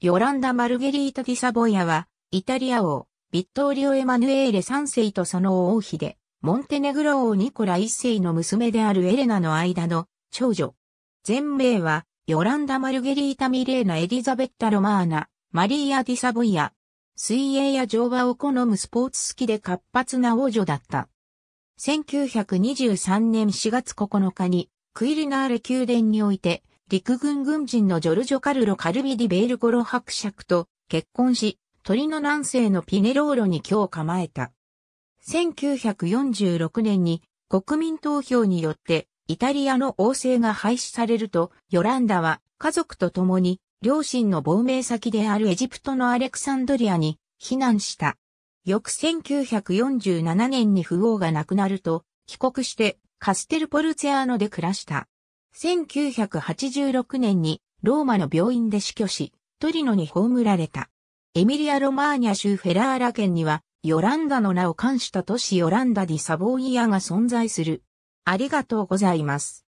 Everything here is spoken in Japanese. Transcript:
ヨランダ・マルゲリータ・ディ・サボイアは、イタリア王、ビットーリオ・エマヌエーレ3世とその王妃で、モンテネグロ王ニコラ1世の娘であるエレナの間の長女。全名は、ヨランダ・マルゲリータ・ミレーナ・エリザベッタ・ロマーナ、マリーア・ディ・サボイア。水泳や乗馬を好むスポーツ好きで活発な王女だった。1923年4月9日に、クイリナーレ宮殿において、陸軍軍人のジョルジョ・カルロ・カルビディ・ベールコロ伯爵と結婚し、鳥の南西のピネローロに今日構えた。1946年に国民投票によってイタリアの王政が廃止されると、ヨランダは家族と共に両親の亡命先であるエジプトのアレクサンドリアに避難した。翌1947年に富豪が亡くなると、帰国してカステルポルツェアーノで暮らした。1986年にローマの病院で死去し、トリノに葬られた。エミリア・ロマーニャ州フェラーラ県には、ヨランダの名を冠した都市ヨランダ・ディ・サボーイアが存在する。ありがとうございます。